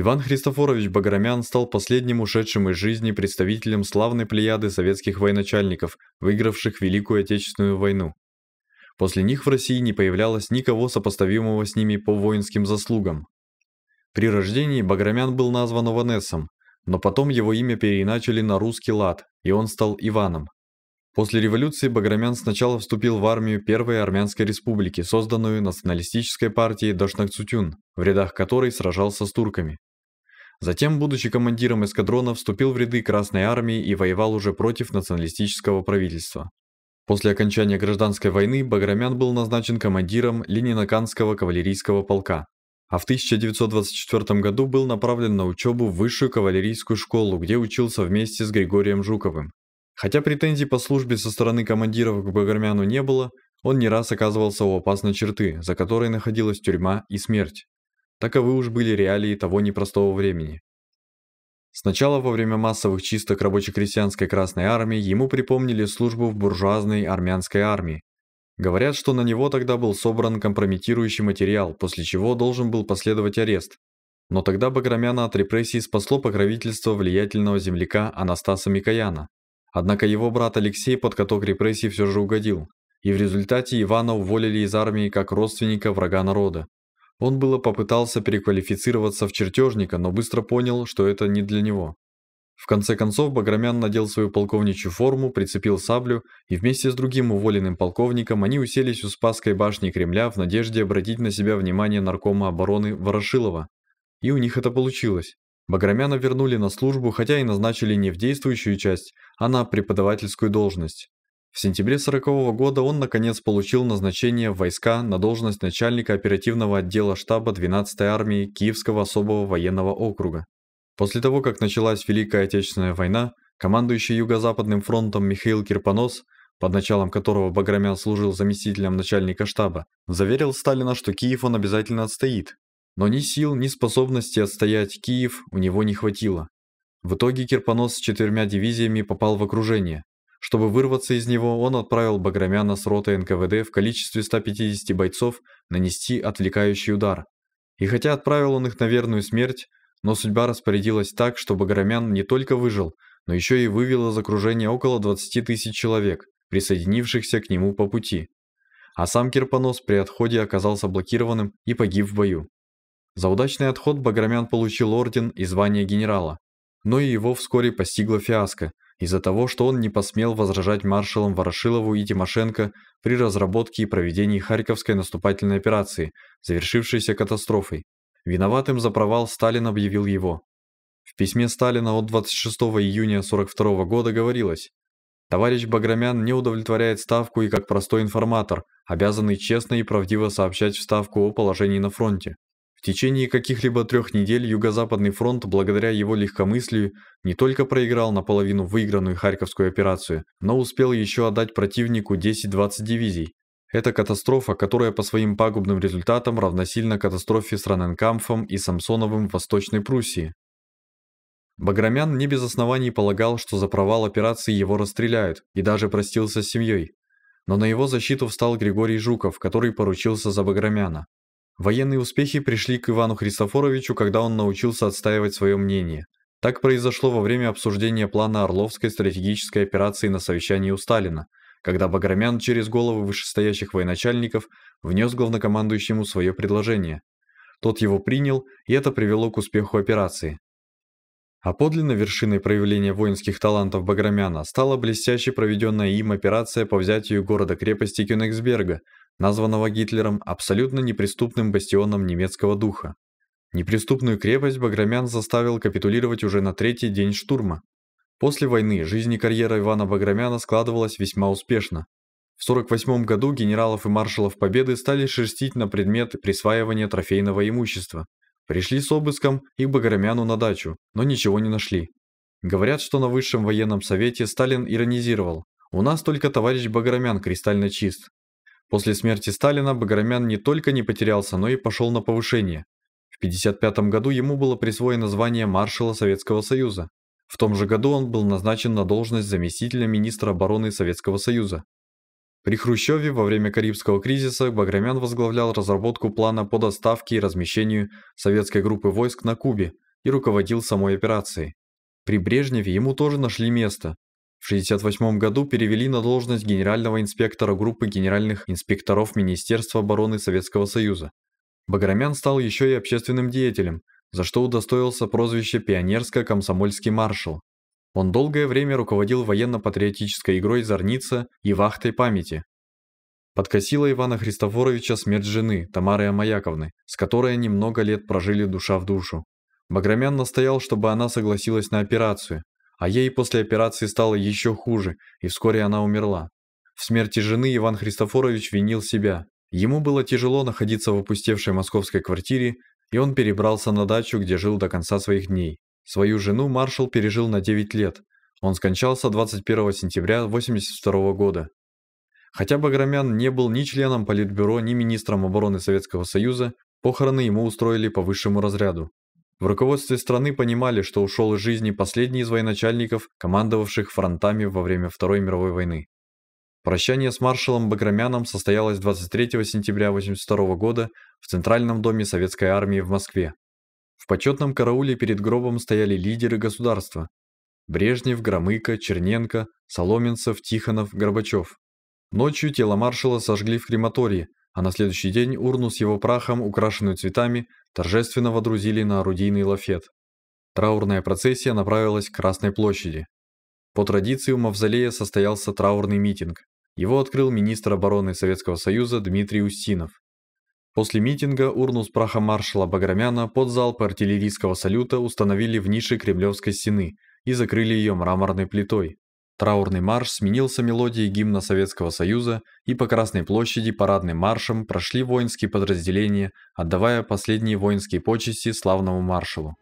Иван Христофорович Баграмян стал последним ушедшим из жизни представителем славной плеяды советских военачальников, выигравших Великую Отечественную войну. После них в России не появлялось никого сопоставимого с ними по воинским заслугам. При рождении Баграмян был назван Ованесом, но потом его имя переиначили на русский лад, и он стал Иваном. После революции Баграмян сначала вступил в армию Первой армянской республики, созданную националистической партией Дашнакцутюн, в рядах которой сражался с турками. Затем, будучи командиром эскадрона, вступил в ряды Красной армии и воевал уже против националистического правительства. После окончания гражданской войны Баграмян был назначен командиром Ленинаканского кавалерийского полка, а в 1924 году был направлен на учебу в высшую кавалерийскую школу, где учился вместе с Григорием Жуковым. Хотя претензий по службе со стороны командиров к Баграмяну не было, он не раз оказывался у опасной черты, за которой находилась тюрьма и смерть. Таковы уж были реалии того непростого времени. Сначала во время массовых чисток рабоче-крестьянской Красной Армии ему припомнили службу в буржуазной армянской армии. Говорят, что на него тогда был собран компрометирующий материал, после чего должен был последовать арест. Но тогда Баграмяна от репрессий спасло покровительство влиятельного земляка Анастаса Микояна. Однако его брат Алексей под каток репрессий все же угодил, и в результате Ивана уволили из армии как родственника врага народа. Он было попытался переквалифицироваться в чертежника, но быстро понял, что это не для него. В конце концов Баграмян надел свою полковничью форму, прицепил саблю, и вместе с другим уволенным полковником они уселись у Спасской башни Кремля в надежде обратить на себя внимание наркома обороны Ворошилова. И у них это получилось. Баграмяна вернули на службу, хотя и назначили не в действующую часть, а на преподавательскую должность. В сентябре 40 года он наконец получил назначение в войска на должность начальника оперативного отдела штаба 12-й армии Киевского особого военного округа. После того, как началась Великая Отечественная война, командующий Юго-Западным фронтом Михаил Кирпонос, под началом которого Баграмян служил заместителем начальника штаба, заверил Сталина, что Киев он обязательно отстоит. Но ни сил, ни способности отстоять Киев у него не хватило. В итоге Кирпонос с четырьмя дивизиями попал в окружение, чтобы вырваться из него, он отправил Баграмяна с ротой НКВД в количестве 150 бойцов нанести отвлекающий удар. И хотя отправил он их на верную смерть, но судьба распорядилась так, что Баграмян не только выжил, но еще и вывел из окружения около 20 тысяч человек, присоединившихся к нему по пути. А сам Кирпонос при отходе оказался блокированным и погиб в бою. За удачный отход Баграмян получил орден и звание генерала. Но и его вскоре постигла фиаско – из-за того, что он не посмел возражать маршалам Ворошилову и Тимошенко при разработке и проведении Харьковской наступательной операции, завершившейся катастрофой. Виноватым за провал Сталин объявил его. В письме Сталина от 26 июня 42 года говорилось: "Товарищ Баграмян не удовлетворяет ставку и как простой информатор, обязанный честно и правдиво сообщать в ставку о положении на фронте. В течение каких-либо трех недель Юго-Западный фронт, благодаря его легкомыслию, не только проиграл наполовину выигранную Харьковскую операцию, но успел еще отдать противнику 10-20 дивизий. Это катастрофа, которая по своим пагубным результатам равносильна катастрофе с Раненкамфом и Самсоновым в Восточной Пруссии. Баграмян не без оснований полагал, что за провал операции его расстреляют, и даже простился с семьей. Но на его защиту встал Григорий Жуков, который поручился за Баграмяна. Военные успехи пришли к Ивану Христофоровичу, когда он научился отстаивать свое мнение. Так произошло во время обсуждения плана Орловской стратегической операции на совещании у Сталина, когда Баграмян через головы вышестоящих военачальников внес главнокомандующему свое предложение. Тот его принял, и это привело к успеху операции. А подлинной вершиной проявления воинских талантов Баграмяна стала блестяще проведенная им операция по взятию города-крепости Кёнигсберга – названного Гитлером абсолютно неприступным бастионом немецкого духа. Неприступную крепость Баграмян заставил капитулировать уже на третий день штурма. После войны жизнь и карьера Ивана Баграмяна складывалась весьма успешно. В 1948 году генералов и маршалов Победы стали шерстить на предмет присваивания трофейного имущества. Пришли с обыском и к Баграмяну на дачу, но ничего не нашли. Говорят, что на высшем военном совете Сталин иронизировал: "У нас только товарищ Баграмян кристально чист, После смерти Сталина Баграмян не только не потерялся, но и пошел на повышение. В 1955 году ему было присвоено звание маршала Советского Союза. В том же году он был назначен на должность заместителя министра обороны Советского Союза. При Хрущеве во время Карибского кризиса Баграмян возглавлял разработку плана по доставке и размещению советской группы войск на Кубе и руководил самой операцией. При Брежневе ему тоже нашли место, в 1968 году перевели на должность генерального инспектора группы генеральных инспекторов Министерства обороны Советского Союза. Баграмян стал еще и общественным деятелем, за что удостоился прозвища «Пионерско-комсомольский маршал». Он долгое время руководил военно-патриотической игрой «Зорница» и «Вахтой памяти». Подкосила Ивана Христофоровича смерть жены, Тамары Амаяковны, с которой они много лет прожили душа в душу. Баграмян настоял, чтобы она согласилась на операцию, а ей после операции стало еще хуже, и вскоре она умерла. В смерти жены Иван Христофорович винил себя. Ему было тяжело находиться в опустевшей московской квартире, и он перебрался на дачу, где жил до конца своих дней. Свою жену маршал пережил на 9 лет. Он скончался 21 сентября 1982 года. Хотя Баграмян не был ни членом Политбюро, ни министром обороны Советского Союза, похороны ему устроили по высшему разряду. В руководстве страны понимали, что ушел из жизни последний из военачальников, командовавших фронтами во время Второй мировой войны. Прощание с маршалом Баграмяном состоялось 23 сентября 1982 года в Центральном доме Советской армии в Москве. В почетном карауле перед гробом стояли лидеры государства. Брежнев, Громыко, Черненко, Соломенцев, Тихонов, Горбачев. Ночью тело маршала сожгли в крематории, а на следующий день урну с его прахом, украшенную цветами, торжественно водрузили на орудийный лафет. Траурная процессия направилась к Красной площади. По традиции у Мавзолея состоялся траурный митинг. Его открыл министр обороны Советского Союза Дмитрий Устинов. После митинга урну с прахом маршала Баграмяна под залп артиллерийского салюта установили в нише Кремлевской стены и закрыли ее мраморной плитой. Траурный марш сменился мелодией гимна Советского Союза, и по Красной площади парадным маршем прошли воинские подразделения, отдавая последние воинские почести славному маршалу.